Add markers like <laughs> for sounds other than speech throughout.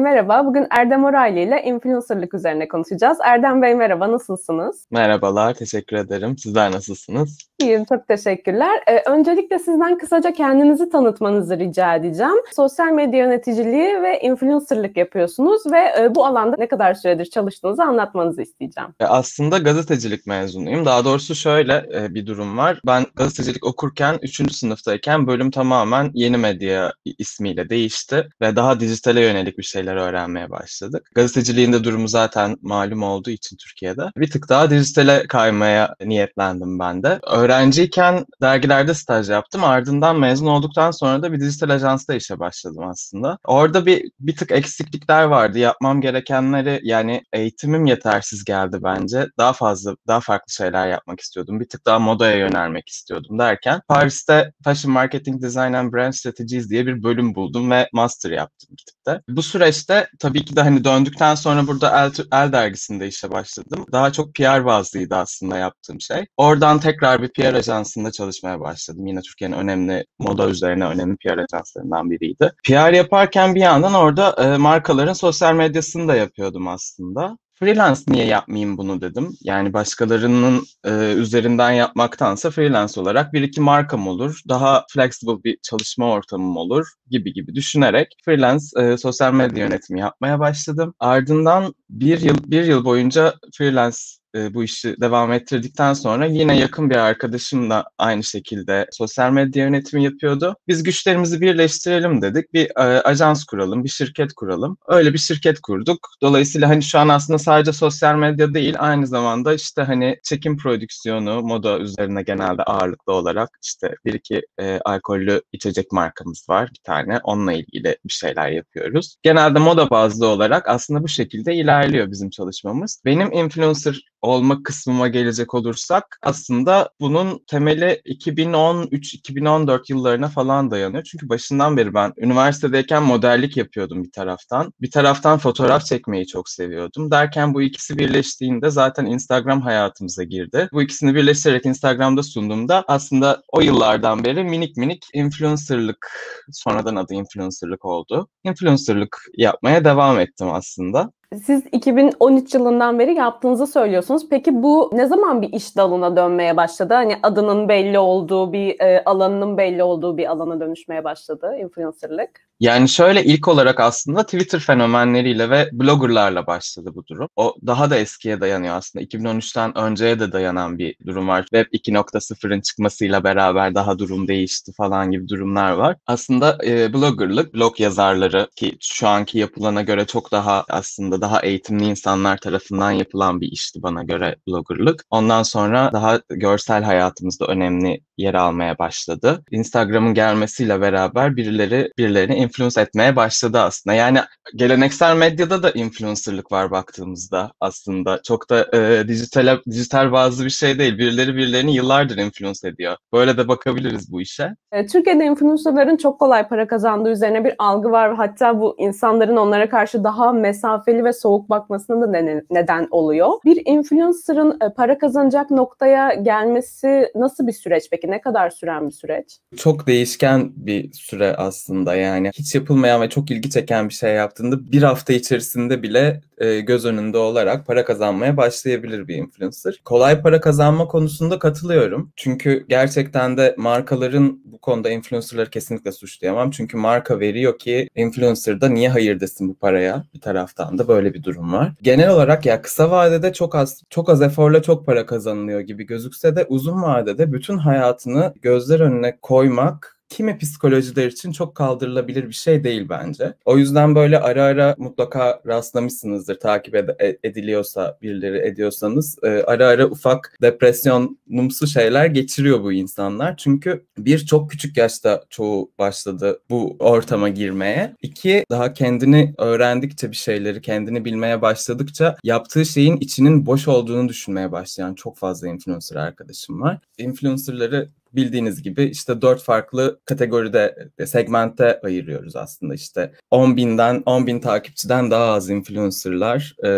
Merhaba, bugün Erdem Oraylı ile influencerlık üzerine konuşacağız. Erdem Bey merhaba, nasılsınız? Merhabalar, teşekkür ederim. Sizler nasılsınız? İyiyim, çok teşekkürler. Ee, öncelikle sizden kısaca kendinizi tanıtmanızı rica edeceğim. Sosyal medya yöneticiliği ve influencerlık yapıyorsunuz ve e, bu alanda ne kadar süredir çalıştığınızı anlatmanızı isteyeceğim. E, aslında gazetecilik mezunuyum. Daha doğrusu şöyle e, bir durum var. Ben gazetecilik okurken 3. sınıftayken bölüm tamamen yeni medya ismiyle değişti ve daha dijitale yönelik bir şeyler şeyler öğrenmeye başladık. Gazeteciliğinde durumu zaten malum olduğu için Türkiye'de bir tık daha dijitale kaymaya niyetlendim ben de. Öğrenciyken dergilerde staj yaptım. Ardından mezun olduktan sonra da bir dijital ajansta işe başladım aslında. Orada bir bir tık eksiklikler vardı. Yapmam gerekenleri yani eğitimim yetersiz geldi bence. Daha fazla daha farklı şeyler yapmak istiyordum. Bir tık daha modaya yönelmek istiyordum derken Paris'te Fashion Marketing Design and Brand Strategies diye bir bölüm buldum ve master yaptım gidip de. Bu süreç süreçte tabii ki de hani döndükten sonra burada El, El dergisinde işe başladım. Daha çok PR bazlıydı aslında yaptığım şey. Oradan tekrar bir PR ajansında çalışmaya başladım. Yine Türkiye'nin önemli moda üzerine önemli PR ajanslarından biriydi. PR yaparken bir yandan orada e, markaların sosyal medyasını da yapıyordum aslında freelance niye yapmayayım bunu dedim. Yani başkalarının e, üzerinden yapmaktansa freelance olarak bir iki markam olur. Daha flexible bir çalışma ortamım olur gibi gibi düşünerek freelance e, sosyal medya yönetimi yapmaya başladım. Ardından bir yıl bir yıl boyunca freelance e, bu işi devam ettirdikten sonra yine yakın bir arkadaşım da aynı şekilde sosyal medya yönetimi yapıyordu. Biz güçlerimizi birleştirelim dedik. Bir e, ajans kuralım, bir şirket kuralım. Öyle bir şirket kurduk. Dolayısıyla hani şu an aslında sadece sosyal medya değil aynı zamanda işte hani çekim prodüksiyonu moda üzerine genelde ağırlıklı olarak işte bir iki e, alkollü içecek markamız var bir tane. Onunla ilgili bir şeyler yapıyoruz. Genelde moda bazlı olarak aslında bu şekilde ilerliyor bizim çalışmamız. Benim influencer olma kısmıma gelecek olursak aslında bunun temeli 2013-2014 yıllarına falan dayanıyor. Çünkü başından beri ben üniversitedeyken modellik yapıyordum bir taraftan. Bir taraftan fotoğraf çekmeyi çok seviyordum. Derken bu ikisi birleştiğinde zaten Instagram hayatımıza girdi. Bu ikisini birleştirerek Instagram'da sunduğumda aslında o yıllardan beri minik minik influencerlık, sonradan adı influencerlık oldu. Influencerlık yapmaya devam ettim aslında. Siz 2013 yılından beri yaptığınızı söylüyorsunuz. Peki bu ne zaman bir iş dalına dönmeye başladı? Hani adının belli olduğu bir e, alanının belli olduğu bir alana dönüşmeye başladı influencerlık. Yani şöyle ilk olarak aslında Twitter fenomenleriyle ve bloggerlarla başladı bu durum. O daha da eskiye dayanıyor aslında. 2013'ten önceye de dayanan bir durum var. Web 2.0'ın çıkmasıyla beraber daha durum değişti falan gibi durumlar var. Aslında e, bloggerlık, blog yazarları ki şu anki yapılana göre çok daha aslında daha eğitimli insanlar tarafından yapılan bir işti bana göre bloggerlık. Ondan sonra daha görsel hayatımızda önemli yer almaya başladı. Instagram'ın gelmesiyle beraber birileri birileri influence etmeye başladı aslında. Yani geleneksel medyada da influencerlık var baktığımızda aslında. Çok da e, dijital dijital bazı bir şey değil. Birileri birilerini yıllardır influence ediyor. Böyle de bakabiliriz bu işe. E, Türkiye'de influencerların çok kolay para kazandığı üzerine bir algı var. Hatta bu insanların onlara karşı daha mesafeli ve soğuk bakmasına da neden oluyor. Bir influencer'ın e, para kazanacak noktaya gelmesi nasıl bir süreç peki? Ne kadar süren bir süreç? Çok değişken bir süre aslında yani hiç yapılmayan ve çok ilgi çeken bir şey yaptığında bir hafta içerisinde bile e, göz önünde olarak para kazanmaya başlayabilir bir influencer. Kolay para kazanma konusunda katılıyorum. Çünkü gerçekten de markaların bu konuda influencerları kesinlikle suçlayamam. Çünkü marka veriyor ki influencer da niye hayır desin bu paraya? Bir taraftan da böyle bir durum var. Genel olarak ya kısa vadede çok az çok az eforla çok para kazanılıyor gibi gözükse de uzun vadede bütün hayatını gözler önüne koymak kimi psikolojiler için çok kaldırılabilir bir şey değil bence. O yüzden böyle ara ara mutlaka rastlamışsınızdır takip ed- e-, ediliyorsa birileri ediyorsanız e, ara ara ufak depresyonumsu şeyler geçiriyor bu insanlar. Çünkü bir çok küçük yaşta çoğu başladı bu ortama girmeye. İki daha kendini öğrendikçe bir şeyleri kendini bilmeye başladıkça yaptığı şeyin içinin boş olduğunu düşünmeye başlayan çok fazla influencer arkadaşım var. Influencerları bildiğiniz gibi işte dört farklı kategoride e, segmente ayırıyoruz aslında işte 10 binden 10 bin takipçiden daha az influencerlar e,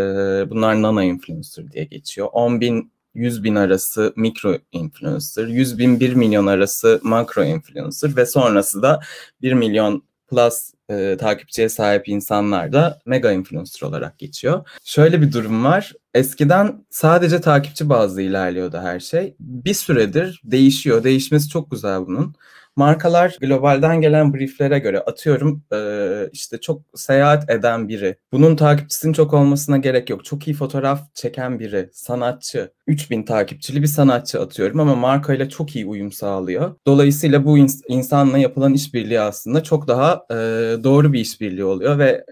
bunlar nano influencer diye geçiyor 10 bin 100 bin arası mikro influencer, 100 bin 1 milyon arası makro influencer ve sonrası da 1 milyon plus e, takipçiye sahip insanlar da mega influencer olarak geçiyor. Şöyle bir durum var. Eskiden sadece takipçi bazlı ilerliyordu her şey. Bir süredir değişiyor. Değişmesi çok güzel bunun. Markalar globalden gelen brieflere göre atıyorum e, işte çok seyahat eden biri, bunun takipçisinin çok olmasına gerek yok. Çok iyi fotoğraf çeken biri, sanatçı, 3000 takipçili bir sanatçı atıyorum ama markayla çok iyi uyum sağlıyor. Dolayısıyla bu insanla yapılan işbirliği aslında çok daha e, doğru bir işbirliği oluyor ve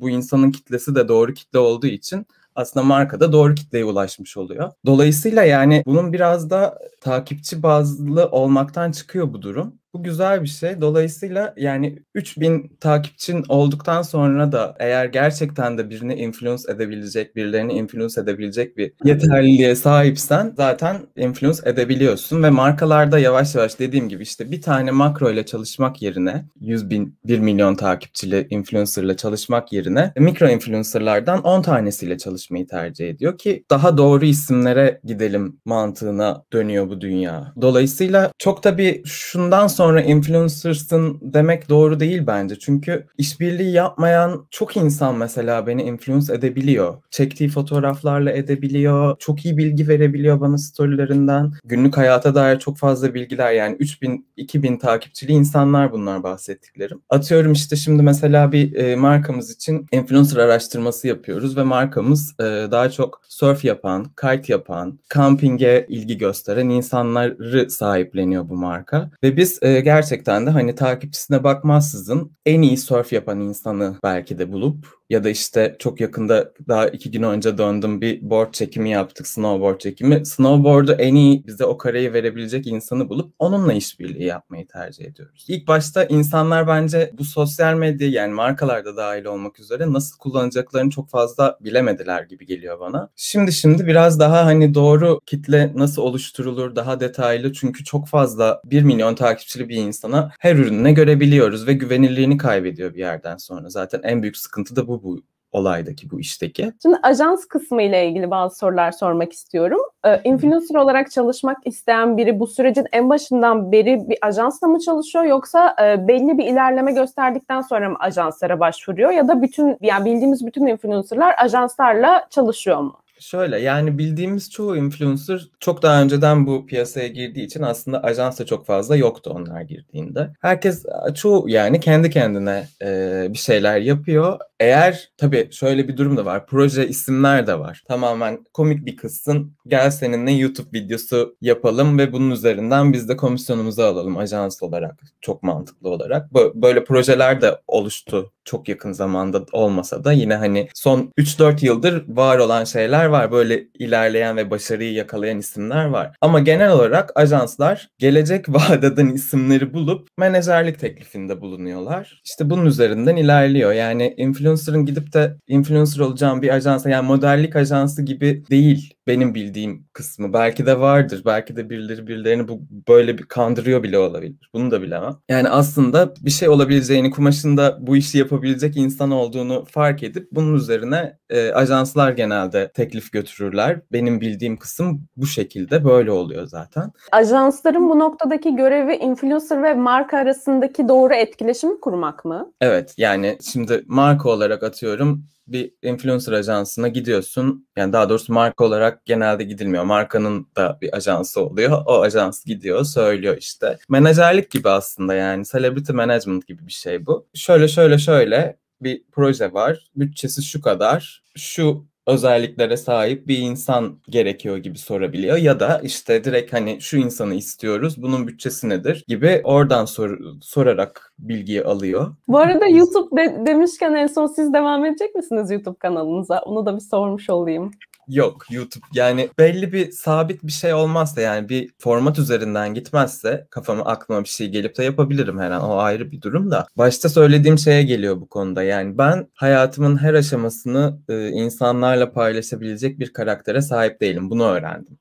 bu insanın kitlesi de doğru kitle olduğu için aslında markada doğru kitleye ulaşmış oluyor. Dolayısıyla yani bunun biraz da takipçi bazlı olmaktan çıkıyor bu durum. Bu güzel bir şey. Dolayısıyla yani 3000 takipçin olduktan sonra da eğer gerçekten de birini influence edebilecek, birilerini influence edebilecek bir yeterliliğe sahipsen zaten influence edebiliyorsun ve markalarda yavaş yavaş dediğim gibi işte bir tane makro ile çalışmak yerine 100 bin, 1 milyon takipçili influencer ile çalışmak yerine mikro influencerlardan 10 tanesiyle çalışmayı tercih ediyor ki daha doğru isimlere gidelim mantığına dönüyor bu dünya. Dolayısıyla çok da bir şundan sonra sonra influencersın demek doğru değil bence. Çünkü işbirliği yapmayan çok insan mesela beni influence edebiliyor. Çektiği fotoğraflarla edebiliyor. Çok iyi bilgi verebiliyor bana storylerinden. Günlük hayata dair çok fazla bilgiler yani 3000 2000 takipçili insanlar bunlar bahsettiklerim. Atıyorum işte şimdi mesela bir e, markamız için influencer araştırması yapıyoruz ve markamız e, daha çok surf yapan, kite yapan, kampinge ilgi gösteren insanları sahipleniyor bu marka ve biz e, ee, gerçekten de hani takipçisine bakmazsızın en iyi surf yapan insanı belki de bulup ya da işte çok yakında daha iki gün önce döndüm bir board çekimi yaptık snowboard çekimi. Snowboard'u en iyi bize o kareyi verebilecek insanı bulup onunla işbirliği yapmayı tercih ediyoruz. İlk başta insanlar bence bu sosyal medya yani markalarda dahil olmak üzere nasıl kullanacaklarını çok fazla bilemediler gibi geliyor bana. Şimdi şimdi biraz daha hani doğru kitle nasıl oluşturulur daha detaylı çünkü çok fazla 1 milyon takipçili bir insana her ürününe görebiliyoruz ve güvenilirliğini kaybediyor bir yerden sonra. Zaten en büyük sıkıntı da bu bu olaydaki bu işteki. Şimdi ajans kısmı ile ilgili bazı sorular sormak istiyorum. Ee, influencer olarak çalışmak isteyen biri bu sürecin en başından beri bir ajansla mı çalışıyor yoksa e, belli bir ilerleme gösterdikten sonra mı ajanslara başvuruyor ya da bütün yani bildiğimiz bütün influencerlar ajanslarla çalışıyor mu? Şöyle yani bildiğimiz çoğu influencer çok daha önceden bu piyasaya girdiği için aslında ajans da çok fazla yoktu onlar girdiğinde. Herkes çoğu yani kendi kendine e, bir şeyler yapıyor. Eğer tabii şöyle bir durum da var. Proje isimler de var. Tamamen komik bir kızsın. Gel seninle YouTube videosu yapalım ve bunun üzerinden biz de komisyonumuzu alalım ajans olarak. Çok mantıklı olarak. Böyle projeler de oluştu çok yakın zamanda olmasa da yine hani son 3-4 yıldır var olan şeyler var. Böyle ilerleyen ve başarıyı yakalayan isimler var. Ama genel olarak ajanslar gelecek <laughs> vadeden isimleri bulup menajerlik teklifinde bulunuyorlar. İşte bunun üzerinden ilerliyor. Yani influencer'ın gidip de influencer olacağım bir ajansa yani modellik ajansı gibi değil benim bildiğim kısmı. Belki de vardır. Belki de birileri birilerini bu böyle bir kandırıyor bile olabilir. Bunu da bilemem. Yani aslında bir şey olabileceğini, kumaşında bu işi yapabilecek insan olduğunu fark edip bunun üzerine e, ajanslar genelde teklif götürürler. Benim bildiğim kısım bu şekilde böyle oluyor zaten. Ajansların bu noktadaki görevi influencer ve marka arasındaki doğru etkileşimi kurmak mı? Evet. Yani şimdi marka olarak atıyorum bir influencer ajansına gidiyorsun. Yani daha doğrusu marka olarak genelde gidilmiyor. Markanın da bir ajansı oluyor. O ajans gidiyor, söylüyor işte. Menajerlik gibi aslında yani. Celebrity management gibi bir şey bu. Şöyle şöyle şöyle bir proje var. Bütçesi şu kadar. Şu özelliklere sahip bir insan gerekiyor gibi sorabiliyor ya da işte direkt hani şu insanı istiyoruz bunun bütçesi nedir gibi oradan sor, sorarak bilgiyi alıyor. Bu arada YouTube de, demişken en son siz devam edecek misiniz YouTube kanalınıza? Onu da bir sormuş olayım. Yok YouTube yani belli bir sabit bir şey olmazsa yani bir format üzerinden gitmezse kafama aklıma bir şey gelip de yapabilirim her an o ayrı bir durum da. Başta söylediğim şeye geliyor bu konuda yani ben hayatımın her aşamasını e, insanlarla paylaşabilecek bir karaktere sahip değilim bunu öğrendim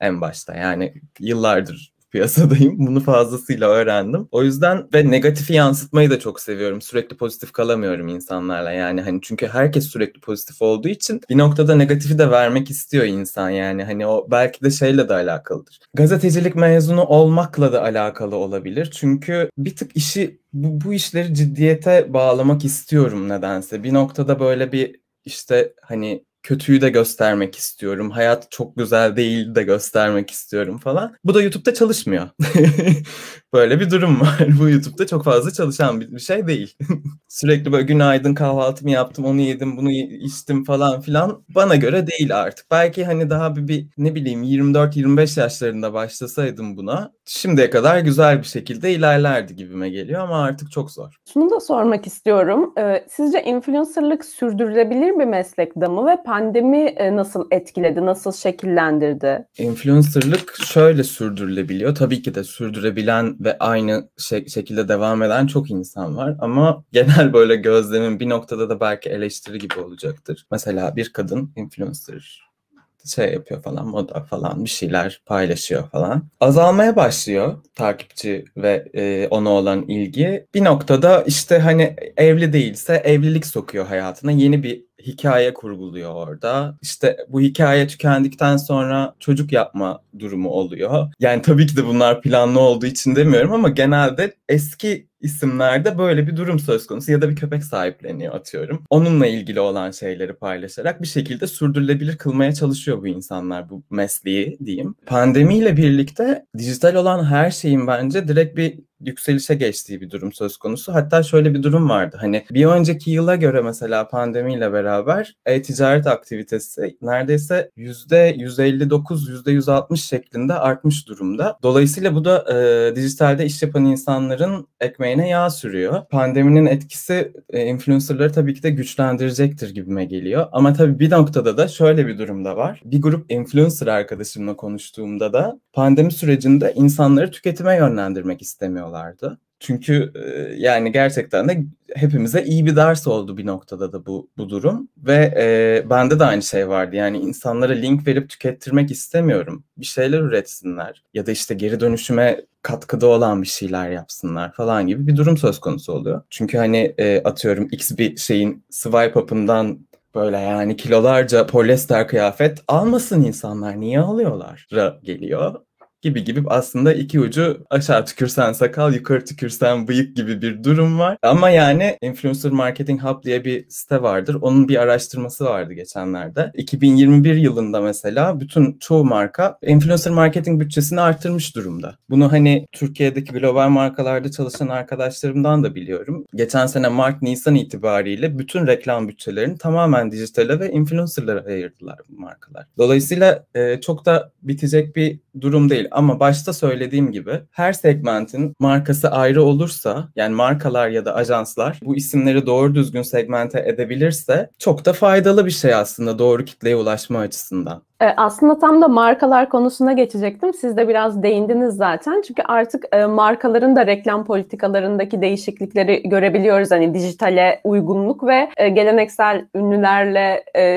en başta yani yıllardır piyasadayım. Bunu fazlasıyla öğrendim. O yüzden ve negatifi yansıtmayı da çok seviyorum. Sürekli pozitif kalamıyorum insanlarla yani hani çünkü herkes sürekli pozitif olduğu için bir noktada negatifi de vermek istiyor insan yani hani o belki de şeyle de alakalıdır. Gazetecilik mezunu olmakla da alakalı olabilir. Çünkü bir tık işi bu, bu işleri ciddiyete bağlamak istiyorum nedense. Bir noktada böyle bir işte hani kötüyü de göstermek istiyorum. Hayat çok güzel değil de göstermek istiyorum falan. Bu da YouTube'da çalışmıyor. <laughs> böyle bir durum var. Bu YouTube'da çok fazla çalışan bir şey değil. <laughs> Sürekli böyle günaydın kahvaltımı yaptım, onu yedim, bunu içtim falan filan. Bana göre değil artık. Belki hani daha bir, bir ne bileyim 24-25 yaşlarında başlasaydım buna şimdiye kadar güzel bir şekilde ilerlerdi gibime geliyor ama artık çok zor. Şunu da sormak istiyorum. Ee, sizce influencerlık sürdürülebilir bir meslek damı ve pandemi e, nasıl etkiledi, nasıl şekillendirdi? Influencerlık şöyle sürdürülebiliyor. Tabii ki de sürdürebilen ve aynı şekilde devam eden çok insan var. Ama <laughs> genel böyle gözlemin bir noktada da belki eleştiri gibi olacaktır. Mesela bir kadın influencer şey yapıyor falan moda falan bir şeyler paylaşıyor falan. Azalmaya başlıyor takipçi ve e, ona olan ilgi. Bir noktada işte hani evli değilse evlilik sokuyor hayatına yeni bir hikaye kurguluyor orada. İşte bu hikaye tükendikten sonra çocuk yapma durumu oluyor. Yani tabii ki de bunlar planlı olduğu için demiyorum ama genelde eski isimlerde böyle bir durum söz konusu ya da bir köpek sahipleniyor atıyorum. Onunla ilgili olan şeyleri paylaşarak bir şekilde sürdürülebilir kılmaya çalışıyor bu insanlar bu mesleği diyeyim. Pandemiyle birlikte dijital olan her şeyin bence direkt bir yükselişe geçtiği bir durum söz konusu. Hatta şöyle bir durum vardı. Hani bir önceki yıla göre mesela pandemiyle beraber e-ticaret aktivitesi neredeyse %159, %160 şeklinde artmış durumda. Dolayısıyla bu da e, dijitalde iş yapan insanların ekmeği ekmeğine yağ sürüyor. Pandeminin etkisi e, influencerları tabii ki de güçlendirecektir gibime geliyor. Ama tabii bir noktada da şöyle bir durumda var. Bir grup influencer arkadaşımla konuştuğumda da pandemi sürecinde insanları tüketime yönlendirmek istemiyorlardı. Çünkü e, yani gerçekten de hepimize iyi bir ders oldu bir noktada da bu, bu durum. Ve e, bende de aynı şey vardı. Yani insanlara link verip tükettirmek istemiyorum. Bir şeyler üretsinler. Ya da işte geri dönüşüme katkıda olan bir şeyler yapsınlar falan gibi bir durum söz konusu oluyor. Çünkü hani e, atıyorum X bir şeyin swipe up'ından böyle yani kilolarca polyester kıyafet almasın insanlar niye alıyorlar geliyor gibi gibi aslında iki ucu aşağı tükürsen sakal, yukarı tükürsen bıyık gibi bir durum var. Ama yani Influencer Marketing Hub diye bir site vardır. Onun bir araştırması vardı geçenlerde. 2021 yılında mesela bütün çoğu marka influencer marketing bütçesini arttırmış durumda. Bunu hani Türkiye'deki global markalarda çalışan arkadaşlarımdan da biliyorum. Geçen sene Mart Nisan itibariyle bütün reklam bütçelerini tamamen dijitale ve influencerlara ayırdılar bu markalar. Dolayısıyla e, çok da bitecek bir durum değil ama başta söylediğim gibi her segmentin markası ayrı olursa yani markalar ya da ajanslar bu isimleri doğru düzgün segmente edebilirse çok da faydalı bir şey aslında doğru kitleye ulaşma açısından. E, aslında tam da markalar konusuna geçecektim. Siz de biraz değindiniz zaten. Çünkü artık e, markaların da reklam politikalarındaki değişiklikleri görebiliyoruz. Hani dijitale uygunluk ve e, geleneksel ünlülerle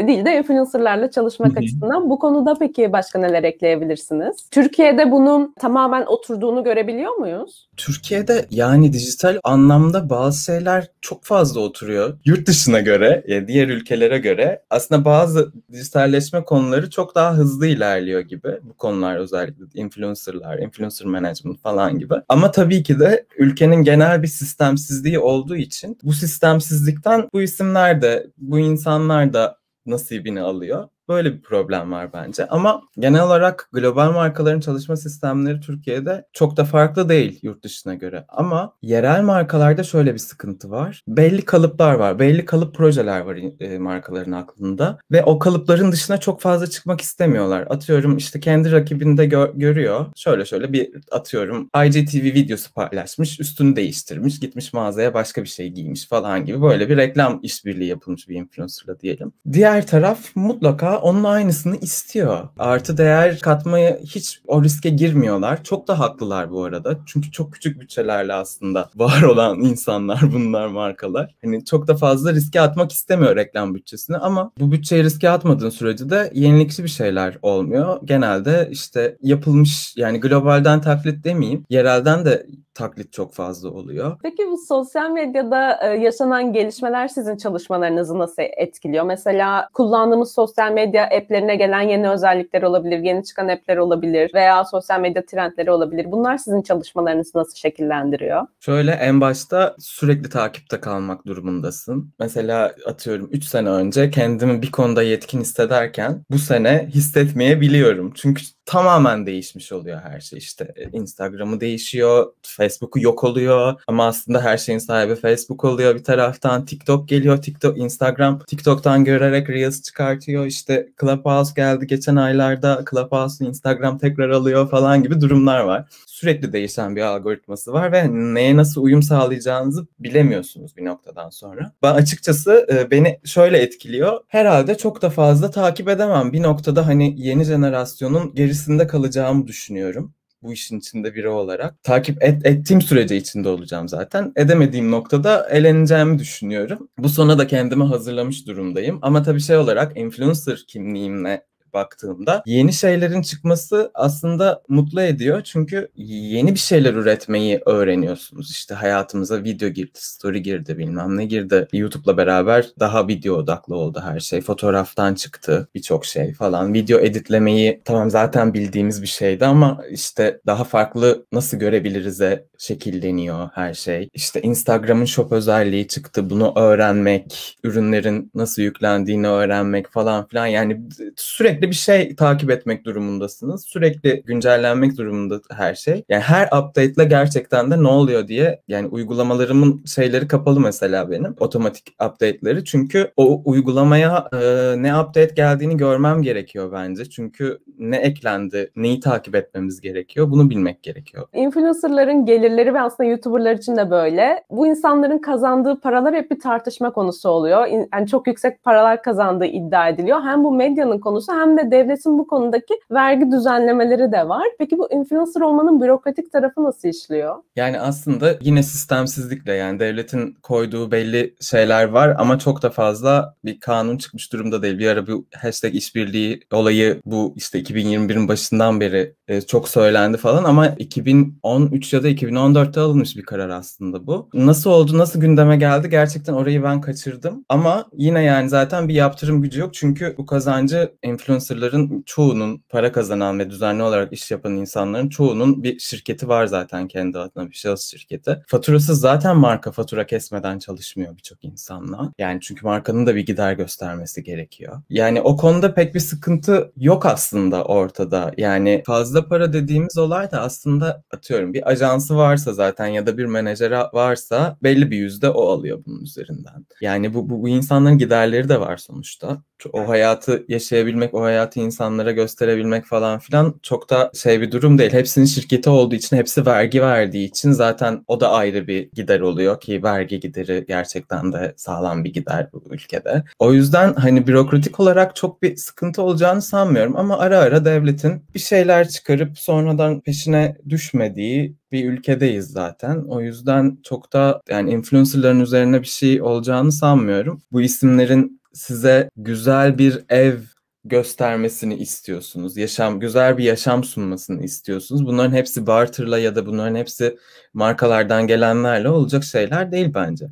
değil de influencerlarla çalışmak açısından. Bu konuda peki başka neler ekleyebilirsiniz? Türkiye'de bunun tamamen oturduğunu görebiliyor muyuz? Türkiye'de yani dijital anlamda bazı şeyler çok fazla oturuyor. Yurt dışına göre, diğer ülkelere göre aslında bazı dijitalleşme konuları çok daha hızlı ilerliyor gibi bu konular özellikle influencerlar, influencer management falan gibi. Ama tabii ki de ülkenin genel bir sistemsizliği olduğu için bu sistemsizlikten bu isimler de bu insanlar da nasibini alıyor. Böyle bir problem var bence. Ama genel olarak global markaların çalışma sistemleri Türkiye'de çok da farklı değil yurt dışına göre. Ama yerel markalarda şöyle bir sıkıntı var. Belli kalıplar var. Belli kalıp projeler var e, markaların aklında. Ve o kalıpların dışına çok fazla çıkmak istemiyorlar. Atıyorum işte kendi rakibinde gör- görüyor. Şöyle şöyle bir atıyorum IGTV videosu paylaşmış. Üstünü değiştirmiş. Gitmiş mağazaya başka bir şey giymiş falan gibi. Böyle bir reklam işbirliği yapılmış bir influencerla diyelim. Diğer taraf mutlaka onun aynısını istiyor. Artı değer katmaya hiç o riske girmiyorlar. Çok da haklılar bu arada. Çünkü çok küçük bütçelerle aslında <laughs> var olan insanlar bunlar markalar. Hani çok da fazla riske atmak istemiyor reklam bütçesini ama bu bütçeyi riske atmadığın sürece de yenilikçi bir şeyler olmuyor. Genelde işte yapılmış yani globalden taklit demeyeyim. Yerelden de taklit çok fazla oluyor. Peki bu sosyal medyada e, yaşanan gelişmeler sizin çalışmalarınızı nasıl etkiliyor? Mesela kullandığımız sosyal medya medya app'lerine gelen yeni özellikler olabilir, yeni çıkan app'ler olabilir veya sosyal medya trendleri olabilir. Bunlar sizin çalışmalarınızı nasıl şekillendiriyor? Şöyle en başta sürekli takipte kalmak durumundasın. Mesela atıyorum 3 sene önce kendimi bir konuda yetkin hissederken bu sene hissetmeyebiliyorum. Çünkü tamamen değişmiş oluyor her şey işte. E, Instagram'ı değişiyor, Facebook'u yok oluyor ama aslında her şeyin sahibi Facebook oluyor bir taraftan. TikTok geliyor, TikTok, Instagram TikTok'tan görerek Reels çıkartıyor. İşte Clubhouse geldi geçen aylarda Clubhouse'u Instagram tekrar alıyor falan gibi durumlar var sürekli değişen bir algoritması var ve neye nasıl uyum sağlayacağınızı bilemiyorsunuz bir noktadan sonra. Ben açıkçası e, beni şöyle etkiliyor. Herhalde çok da fazla takip edemem. Bir noktada hani yeni jenerasyonun gerisinde kalacağımı düşünüyorum bu işin içinde biri olarak. Takip et, ettiğim sürece içinde olacağım zaten. Edemediğim noktada eleneceğimi düşünüyorum. Bu sona da kendimi hazırlamış durumdayım. Ama tabii şey olarak influencer kimliğimle baktığımda yeni şeylerin çıkması aslında mutlu ediyor. Çünkü yeni bir şeyler üretmeyi öğreniyorsunuz. İşte hayatımıza video girdi, story girdi bilmem ne girdi. YouTube'la beraber daha video odaklı oldu her şey. Fotoğraftan çıktı birçok şey falan. Video editlemeyi tamam zaten bildiğimiz bir şeydi ama işte daha farklı nasıl görebiliriz'e şekilleniyor her şey. İşte Instagram'ın shop özelliği çıktı. Bunu öğrenmek, ürünlerin nasıl yüklendiğini öğrenmek falan filan. Yani sürekli sürekli bir şey takip etmek durumundasınız. Sürekli güncellenmek durumunda her şey. Yani her update ile gerçekten de ne oluyor diye yani uygulamalarımın şeyleri kapalı mesela benim otomatik update'leri. Çünkü o uygulamaya e, ne update geldiğini görmem gerekiyor bence. Çünkü ne eklendi, neyi takip etmemiz gerekiyor bunu bilmek gerekiyor. Influencerların gelirleri ve aslında YouTuberlar için de böyle. Bu insanların kazandığı paralar hep bir tartışma konusu oluyor. Yani çok yüksek paralar kazandığı iddia ediliyor. Hem bu medyanın konusu hem de devletin bu konudaki vergi düzenlemeleri de var. Peki bu influencer olmanın bürokratik tarafı nasıl işliyor? Yani aslında yine sistemsizlikle yani devletin koyduğu belli şeyler var ama çok da fazla bir kanun çıkmış durumda değil. Bir ara bu hashtag işbirliği olayı bu işte 2021'in başından beri e, çok söylendi falan ama 2013 ya da 2014'te alınmış bir karar aslında bu. Nasıl oldu, nasıl gündeme geldi gerçekten orayı ben kaçırdım. Ama yine yani zaten bir yaptırım gücü yok çünkü bu kazancı influencer influencerların çoğunun para kazanan ve düzenli olarak iş yapan insanların çoğunun bir şirketi var zaten kendi adına bir şahıs şirketi. Faturası zaten marka fatura kesmeden çalışmıyor birçok insanla. Yani çünkü markanın da bir gider göstermesi gerekiyor. Yani o konuda pek bir sıkıntı yok aslında ortada. Yani fazla para dediğimiz olay da aslında atıyorum bir ajansı varsa zaten ya da bir menajer varsa belli bir yüzde o alıyor bunun üzerinden. Yani bu, bu, bu insanların giderleri de var sonuçta o hayatı yaşayabilmek, o hayatı insanlara gösterebilmek falan filan çok da şey bir durum değil. Hepsinin şirketi olduğu için, hepsi vergi verdiği için zaten o da ayrı bir gider oluyor ki vergi gideri gerçekten de sağlam bir gider bu ülkede. O yüzden hani bürokratik olarak çok bir sıkıntı olacağını sanmıyorum ama ara ara devletin bir şeyler çıkarıp sonradan peşine düşmediği bir ülkedeyiz zaten. O yüzden çok da yani influencerların üzerine bir şey olacağını sanmıyorum. Bu isimlerin size güzel bir ev göstermesini istiyorsunuz. Yaşam güzel bir yaşam sunmasını istiyorsunuz. Bunların hepsi barterla ya da bunların hepsi markalardan gelenlerle olacak şeyler değil bence.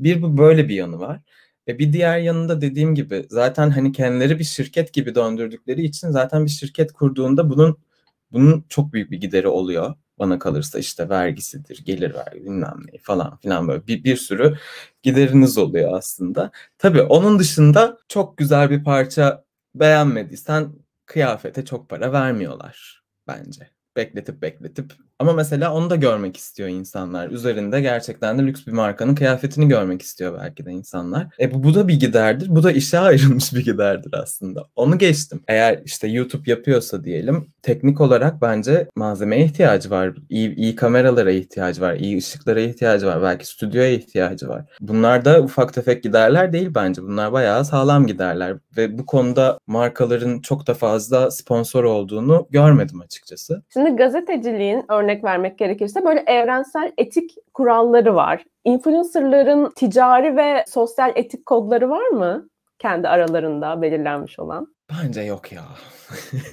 Bir bu böyle bir yanı var. ve bir diğer yanında dediğim gibi zaten hani kendileri bir şirket gibi döndürdükleri için zaten bir şirket kurduğunda bunun bunun çok büyük bir gideri oluyor. Bana kalırsa işte vergisidir, gelir vergi bilmem neyi falan filan böyle bir, bir sürü gideriniz oluyor aslında. Tabii onun dışında çok güzel bir parça beğenmediysen kıyafete çok para vermiyorlar bence. Bekletip bekletip ama mesela onu da görmek istiyor insanlar. Üzerinde gerçekten de lüks bir markanın kıyafetini görmek istiyor belki de insanlar. E bu, bu da bir giderdir. Bu da işe <laughs> ayrılmış bir giderdir aslında. Onu geçtim. Eğer işte YouTube yapıyorsa diyelim teknik olarak bence malzemeye ihtiyacı var. İyi, iyi kameralara ihtiyacı var. iyi ışıklara ihtiyacı var. Belki stüdyoya ihtiyacı var. Bunlar da ufak tefek giderler değil bence. Bunlar bayağı sağlam giderler. Ve bu konuda markaların çok da fazla sponsor olduğunu görmedim açıkçası. Şimdi gazeteciliğin örnek örnek vermek gerekirse böyle evrensel etik kuralları var. Influencerların ticari ve sosyal etik kodları var mı? Kendi aralarında belirlenmiş olan. Bence yok ya. <laughs>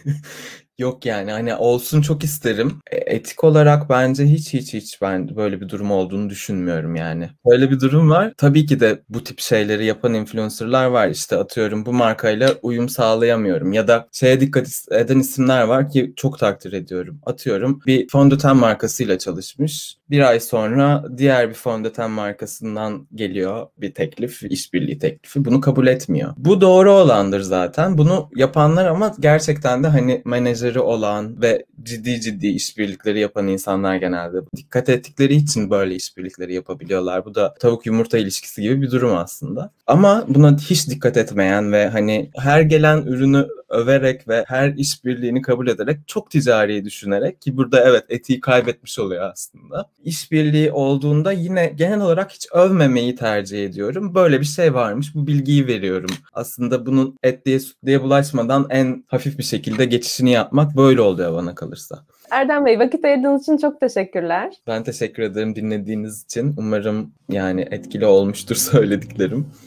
Yok yani hani olsun çok isterim. E, etik olarak bence hiç hiç hiç ben böyle bir durum olduğunu düşünmüyorum yani. Böyle bir durum var. Tabii ki de bu tip şeyleri yapan influencerlar var. İşte atıyorum bu markayla uyum sağlayamıyorum ya da şeye dikkat eden isimler var ki çok takdir ediyorum. Atıyorum bir fondöten markasıyla çalışmış. Bir ay sonra diğer bir fondöten markasından geliyor bir teklif, işbirliği teklifi. Bunu kabul etmiyor. Bu doğru olandır zaten. Bunu yapanlar ama gerçekten de hani menajer stajyeri olan ve ciddi ciddi işbirlikleri yapan insanlar genelde dikkat ettikleri için böyle işbirlikleri yapabiliyorlar. Bu da tavuk yumurta ilişkisi gibi bir durum aslında. Ama buna hiç dikkat etmeyen ve hani her gelen ürünü överek ve her işbirliğini kabul ederek çok ticari düşünerek ki burada evet etiği kaybetmiş oluyor aslında. İşbirliği olduğunda yine genel olarak hiç övmemeyi tercih ediyorum. Böyle bir şey varmış bu bilgiyi veriyorum. Aslında bunun et diye süt diye bulaşmadan en hafif bir şekilde geçişini yapmak böyle oluyor bana kalırsa. Erdem Bey vakit ayırdığınız için çok teşekkürler. Ben teşekkür ederim dinlediğiniz için. Umarım yani etkili olmuştur <laughs> söylediklerim.